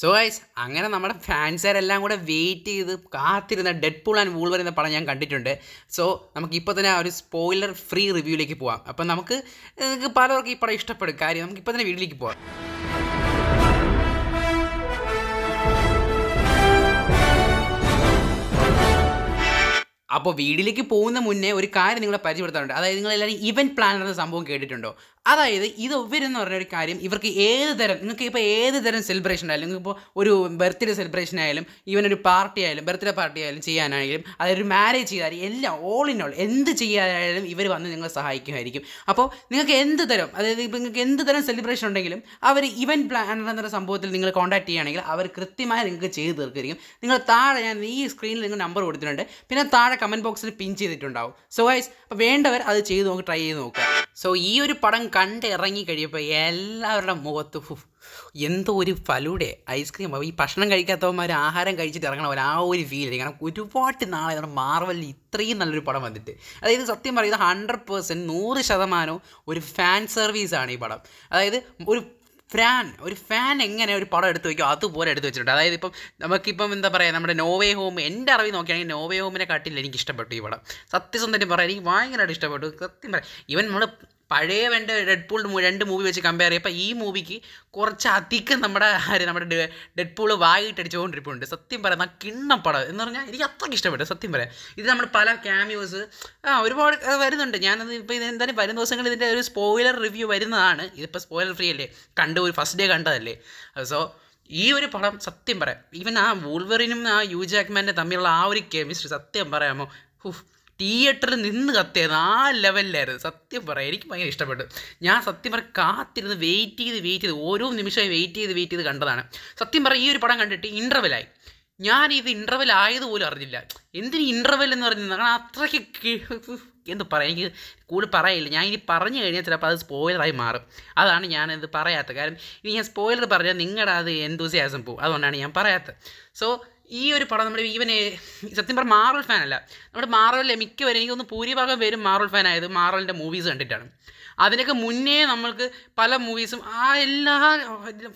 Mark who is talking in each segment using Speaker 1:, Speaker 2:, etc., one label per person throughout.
Speaker 1: so guys അങ്ങനെ നമ്മുടെ ഫാൻസുകാരെല്ലാം കൂടെ വെയിറ്റ് ചെയ്ത് കാത്തിരുന്ന ഡെഡ് പൂൾ ആൻഡ് വൂൾവർ എന്ന പടം ഞാൻ കണ്ടിട്ടുണ്ട് സോ നമുക്ക് ഇപ്പോൾ തന്നെ ആ ഒരു സ്പോയിലർ ഫ്രീ റിവ്യൂയിലേക്ക് പോവാം അപ്പം നമുക്ക് നിങ്ങൾക്ക് പലർക്കും ഈ പടം ഇഷ്ടപ്പെടും കാര്യം നമുക്കിപ്പോൾ തന്നെ വീട്ടിലേക്ക് പോവാം അപ്പോൾ വീടിലേക്ക് പോകുന്ന മുന്നേ ഒരു കാര്യം നിങ്ങളെ പരിചയപ്പെടുത്താറുണ്ട് അതായത് നിങ്ങൾ എല്ലാവരും ഇവൻറ്റ് പ്ലാനർ എന്ന സംഭവം കേട്ടിട്ടുണ്ടോ അതായത് ഇത് ഇവരെന്ന് പറഞ്ഞ ഒരു കാര്യം ഇവർക്ക് ഏത് തരം നിങ്ങൾക്ക് ഇപ്പോൾ ഏത് തരം സെലിബ്രേഷൻ ആയാലും നിങ്ങൾക്കിപ്പോൾ ഒരു ബർത്ത്ഡേ സെലിബ്രേഷൻ ആയാലും ഈവൻ ഒരു പാർട്ടി ആയാലും ബർത്ത്ഡേ പാർട്ടി ആയാലും ചെയ്യാനായാലും അതായത് ഒരു മാരേജ് ചെയ്താലും എല്ലാം ഓൾ ഇൻ ഓൾ എന്ത് ചെയ്യാനായാലും ഇവർ വന്ന് നിങ്ങളെ സഹായിക്കുമായിരിക്കും അപ്പോൾ നിങ്ങൾക്ക് എന്ത് തരം അതായത് ഇപ്പോൾ നിങ്ങൾക്ക് എന്ത് തരം സെലിബ്രേഷൻ ഉണ്ടെങ്കിലും അവർ ഇവൻറ്റ് പ്ലാനർ എന്ന സംഭവത്തിൽ നിങ്ങൾ കോൺടാക്ട് ചെയ്യുകയാണെങ്കിൽ അവർ കൃത്യമായി നിങ്ങൾക്ക് ചെയ്തു തീർക്കുമായിരിക്കും നിങ്ങൾ താഴെ ഞാൻ ഈ സ്ക്രീനിൽ നിങ്ങൾ നമ്പർ കൊടുത്തിട്ടുണ്ട് പിന്നെ താഴെ കമൻറ്റ് ബോക്സിൽ പിൻ ചെയ്തിട്ടുണ്ടാവും സോ ഗൈസ് അപ്പോൾ വേണ്ടവർ അത് ചെയ്ത് നോക്കി ട്രൈ ചെയ്ത് നോക്കുക സോ ഈ ഒരു പടം കണ്ട് ഇറങ്ങി കഴിയപ്പോൾ എല്ലാവരുടെ മുഖത്ത് എന്തോ ഒരു ഫലൂടെ ഐസ്ക്രീം ഈ ഭക്ഷണം കഴിക്കാത്തവന്മാർ ആഹാരം കഴിച്ചിട്ട് ഇറങ്ങണ പോലെ ആ ഒരു ഫീൽ കാരണം ഒരുപാട് നാളെ നമ്മുടെ മാർവലിൽ ഇത്രയും നല്ലൊരു പടം വന്നിട്ട് അതായത് സത്യം പറയുന്നത് ഹൺഡ്രഡ് പേഴ്സൻറ്റ് നൂറ് ശതമാനവും ഒരു ഫാൻ സർവീസാണ് ഈ പടം അതായത് ഒരു ഫാൻ ഒരു ഫാൻ എങ്ങനെ ഒരു പടം എടുത്ത് വയ്ക്കും അതുപോലെ എടുത്ത് വെച്ചിട്ടുണ്ട് അതായത് ഇപ്പം നമുക്കിപ്പം എന്താ പറയുക നമ്മുടെ നോവേ ഹോം എൻ്റെ അറിവ് നോക്കുകയാണെങ്കിൽ നോവേ ഹോമിനെ കാട്ടിൽ എനിക്ക് ഇഷ്ടപ്പെട്ടു ഈ പടം സത്യസന്ധനും പറയാം എനിക്ക് ഭയങ്കരമായിട്ട് ഇഷ്ടപ്പെട്ടു സത്യം പറയാം ഇവൻ നമ്മൾ പഴയ വേണ്ട ഡെഡ് പൂൾ രണ്ട് മൂവി വെച്ച് കമ്പയർ ചെയ്യുമ്പോൾ ഈ മൂവിക്ക് കുറച്ച് അധികം നമ്മുടെ ആര് നമ്മുടെ ഡെഡ് പൂൾ വായിട്ടടിച്ചുകൊണ്ടിരിപ്പുണ്ട് സത്യം പറയാം ആ കിണ്ണം പടം എന്ന് പറഞ്ഞാൽ എനിക്ക് അത്രയ്ക്ക് ഇഷ്ടപ്പെട്ടു സത്യം പറയാം ഇത് നമ്മൾ പല ക്യാമ്യൂസ് ആ ഒരുപാട് വരുന്നുണ്ട് ഞാനത് ഇപ്പോൾ ഇത് എന്തായാലും വരും ദിവസങ്ങളിൽ ഇതിൻ്റെ ഒരു സ്പോയിലർ റിവ്യൂ വരുന്നതാണ് ഇതിപ്പോൾ സ്പോയിലർ ഫ്രീ അല്ലേ കണ്ട് ഒരു ഫസ്റ്റ് ഡേ കണ്ടതല്ലേ സോ ഈ ഒരു പടം സത്യം പറയാം ഈവൻ ആ വൂൾവറിനും ആ യു ജാക്മാൻ്റെ തമ്മിലുള്ള ആ ഒരു കെമിസ്ട്രി സത്യം പറയാമോ ഹുഫ് തിയേറ്ററിൽ നിന്ന് കത്തിയായിരുന്നു ആ ലെവലിലായിരുന്നു സത്യം പറയാം എനിക്ക് ഭയങ്കര ഇഷ്ടപ്പെട്ടു ഞാൻ സത്യം പറയാം കാത്തിരുന്ന് വെയിറ്റ് ചെയ്ത് വെയിറ്റ് ചെയ്ത് ഓരോ നിമിഷവും വെയിറ്റ് ചെയ്ത് വെയിറ്റ് ചെയ്ത് കണ്ടതാണ് സത്യം പറയാം ഈ ഒരു പടം കണ്ടിട്ട് ഇൻ്റർവെലായി ഞാൻ ഇത് ഇൻ്റർവെൽ ആയതുപോലും അറിഞ്ഞില്ല എന്തിന് ഇൻ്റർവെൽ എന്ന് പറഞ്ഞത് കാരണം അത്രയ്ക്ക് എന്ത് പറയാം എനിക്ക് കൂടുതൽ പറയില്ല ഞാൻ ഇനി പറഞ്ഞു കഴിഞ്ഞാൽ ചിലപ്പോൾ അത് സ്പോയിലറായി മാറും അതാണ് ഞാൻ ഇത് പറയാത്തത് കാരണം ഇനി ഞാൻ സ്പോയിലർ പറഞ്ഞാൽ നിങ്ങളുടെ അത് എന്തൂസിയാസം പോകും അതുകൊണ്ടാണ് ഞാൻ പറയാത്തത് സോ ഈ ഒരു പടം നമ്മുടെ ഈവൻ സത്യം പറഞ്ഞ മാറൽ ഫാൻ അല്ല നമ്മുടെ മാറലിലെ മിക്കവരും എനിക്ക് തോന്നുന്നു ഭൂരിഭാഗം പേരും മാറൽ ഫാൻ ആയത് മാറലിൻ്റെ മൂവീസ് കണ്ടിട്ടാണ് അതിനൊക്കെ മുന്നേ നമ്മൾക്ക് പല മൂവീസും ആ എല്ലാ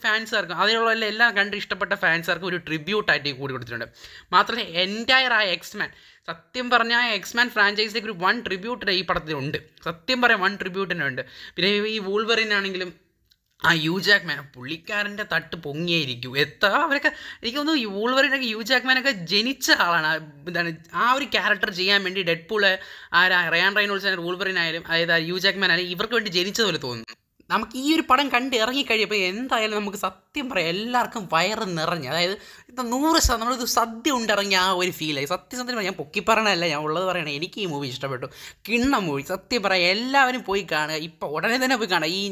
Speaker 1: ഫാൻസുകാർക്കും അതിനുള്ള എല്ലാം കണ്ട് ഇഷ്ടപ്പെട്ട ഫാൻസുകാർക്കും ഒരു ട്രിബ്യൂട്ടായിട്ട് കൂടി കൊടുത്തിട്ടുണ്ട് മാത്രമല്ല എൻറ്റയർ ആ എക്സ്മാൻ സത്യം പറഞ്ഞാൽ എക്സ്മാൻ ഫ്രാഞ്ചൈസിലേക്ക് ഒരു വൺ ട്രിബ്യൂട്ട് ഈ പടത്തിലുണ്ട് സത്യം പറയാൻ വൺ ട്രിബ്യൂട്ടിനുണ്ട് പിന്നെ ഈ വൂൾവറിനാണെങ്കിലും ആ യൂ ജാക്ക്മാൻ പുള്ളിക്കാരൻ്റെ തട്ട് പൊങ്ങിയായിരിക്കും എത്ര അവരൊക്കെ എനിക്ക് തോന്നുന്നു വൂൾവറിനൊക്കെ യൂ ജാക്ക്മാനൊക്കെ ജനിച്ച ആളാണ് എന്താണ് ആ ഒരു ക്യാരക്ടർ ചെയ്യാൻ വേണ്ടി ഡെഡ് പൂള് ആ റയാൻ റൈനോൾസ് ആയാലും അതായത് യൂ ജാക്ക്മാൻ ആയാലും ഇവർക്ക് വേണ്ടി ജനിച്ചതുപോലെ തോന്നുന്നു നമുക്ക് ഈ ഒരു പടം കണ്ട് ഇറങ്ങിക്കഴിയപ്പോൾ എന്തായാലും നമുക്ക് സത്യം പറയാം എല്ലാവർക്കും വയറ് നിറഞ്ഞ് അതായത് ഇപ്പം നൂറ് ശതമാനം നമ്മളൊരു സദ്യ ഉണ്ടിറങ്ങിയ ആ ഒരു ഫീലായി സത്യസത്യം ഞാൻ പൊക്കി പറയണല്ല ഞാൻ ഉള്ളത് പറയണേ എനിക്ക് ഈ മൂവി ഇഷ്ടപ്പെട്ടു കിണ്ണ മൂവി സത്യം പറയാം എല്ലാവരും പോയി കാണുക ഇപ്പോൾ ഉടനെ തന്നെ പോയി കാണുക ഈ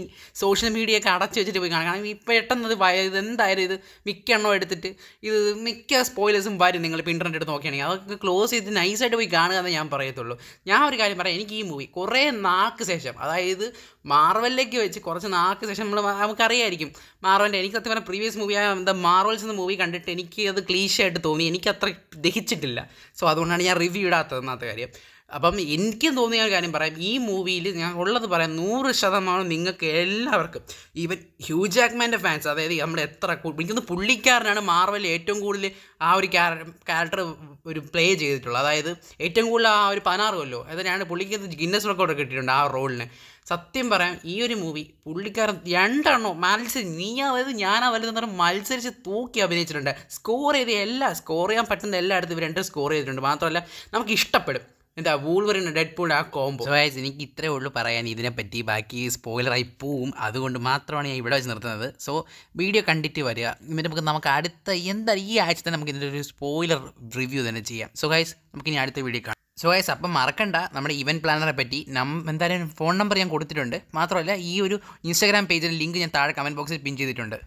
Speaker 1: സോഷ്യൽ മീഡിയ ഒക്കെ വെച്ചിട്ട് പോയി കാണുക കാരണം ഇപ്പോൾ പെട്ടെന്ന് ഇത് ഇത് എന്തായാലും ഇത് മിക്ക എണ്ണം എടുത്തിട്ട് ഇത് മിക്ക സ്പോയിലേഴ്സും വരും നിങ്ങൾ ഇൻ്റർനെറ്റ് എടുത്ത് നോക്കുകയാണെങ്കിൽ അതൊക്കെ ക്ലോസ് ചെയ്ത് നൈസായിട്ട് പോയി കാണുക എന്നേ ഞാൻ പറയത്തുള്ളൂ ഞാൻ ഒരു കാര്യം പറയാം എനിക്ക് ഈ മൂവി കുറേ നാക്ക് ശേഷം അതായത് മാർവലിലേക്ക് വെച്ച് കുറച്ച് നാൾക്ക് ശേഷം നമ്മൾ നമുക്കറിയായിരിക്കും മാറോൻ്റെ എനിക്ക് സത്യം പറഞ്ഞാൽ പ്രീവിയസ് മൂവിയായ ദ മാറോൾസ് എന്ന മൂവി കണ്ടിട്ട് എനിക്ക് അത് ആയിട്ട് തോന്നി എനിക്ക് അത്ര ദഹിച്ചിട്ടില്ല സോ അതുകൊണ്ടാണ് ഞാൻ റിവ്യൂ ഇടാത്തത് എന്നാത്ത കാര്യം അപ്പം എനിക്ക് തോന്നിയ ഒരു കാര്യം പറയാം ഈ മൂവിയിൽ ഞാൻ ഉള്ളത് പറയാം നൂറ് ശതമാനം നിങ്ങൾക്ക് എല്ലാവർക്കും ഈവൻ ഹ്യൂജ് ജാക്മാൻ്റെ ഫാൻസ് അതായത് നമ്മൾ എത്ര എനിക്കൊന്ന് പുള്ളിക്കാരനാണ് മാർവൽ ഏറ്റവും കൂടുതൽ ആ ഒരു ക്യാരക്ടർ ഒരു പ്ലേ ചെയ്തിട്ടുള്ളത് അതായത് ഏറ്റവും കൂടുതൽ ആ ഒരു പതിനാറ് കൊല്ലോ ഞാൻ പുള്ളിക്ക് ഗിന്നസ് റെക്കോർഡ് കിട്ടിയിട്ടുണ്ട് ആ റോളിന് സത്യം പറയാം ഈ ഒരു മൂവി പുള്ളിക്കാരൻ രണ്ടെണ്ണോ മത്സരിച്ച് അതായത് ഞാൻ ആ വലുത് എന്ന് മത്സരിച്ച് തൂക്കി അഭിനയിച്ചിട്ടുണ്ട് സ്കോർ ചെയ്ത് എല്ലാ സ്കോർ ചെയ്യാൻ പറ്റുന്ന എല്ലായിടത്തും ഇവർ രണ്ടും സ്കോർ ചെയ്തിട്ടുണ്ട് മാത്രമല്ല നമുക്ക് ഇഷ്ടപ്പെടും എന്താ വൂൾവറിന് ഡെഡ് പൂൾ ആ കോംബോ സോ ഗൈസ് എനിക്ക് ഇത്രേ ഉള്ളൂ പറയാൻ ഇതിനെപ്പറ്റി ബാക്കി സ്പോയിലറായി പോവും അതുകൊണ്ട് മാത്രമാണ് ഞാൻ ഇവിടെ വെച്ച് നിർത്തുന്നത് സോ വീഡിയോ കണ്ടിട്ട് വരിക എന്നിട്ട് നമുക്ക് നമുക്ക് അടുത്ത എന്താ ഈ ആഴ്ച തന്നെ നമുക്ക് ഇതിൻ്റെ ഒരു സ്പോയിലർ റിവ്യൂ തന്നെ ചെയ്യാം സോ ഗൈസ് നമുക്ക് ഇനി അടുത്ത വീഡിയോ കാണാം സോ ഗൈസ് അപ്പം മറക്കണ്ട നമ്മുടെ ഇവൻറ്റ് പ്ലാനറെ പറ്റി നം എന്തായാലും ഫോൺ നമ്പർ ഞാൻ കൊടുത്തിട്ടുണ്ട് മാത്രമല്ല ഈ ഒരു ഇൻസ്റ്റാഗ്രാം പേജിൻ്റെ ലിങ്ക് ഞാൻ താഴെ കമൻറ്റ് ബോക്സിൽ പിൻ ചെയ്തിട്ടുണ്ട്